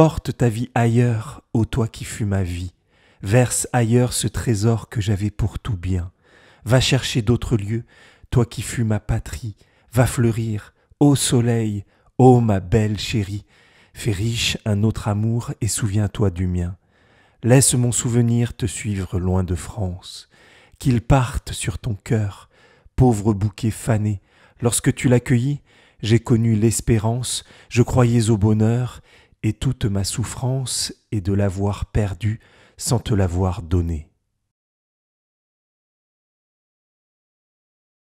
Porte ta vie ailleurs, ô toi qui fus ma vie. Verse ailleurs ce trésor que j'avais pour tout bien. Va chercher d'autres lieux, toi qui fus ma patrie. Va fleurir, ô soleil, ô ma belle chérie. Fais riche un autre amour et souviens-toi du mien. Laisse mon souvenir te suivre loin de France. Qu'il parte sur ton cœur, pauvre bouquet fané. Lorsque tu l'accueillis, j'ai connu l'espérance, je croyais au bonheur, et toute ma souffrance est de l'avoir perdue sans te l'avoir donnée.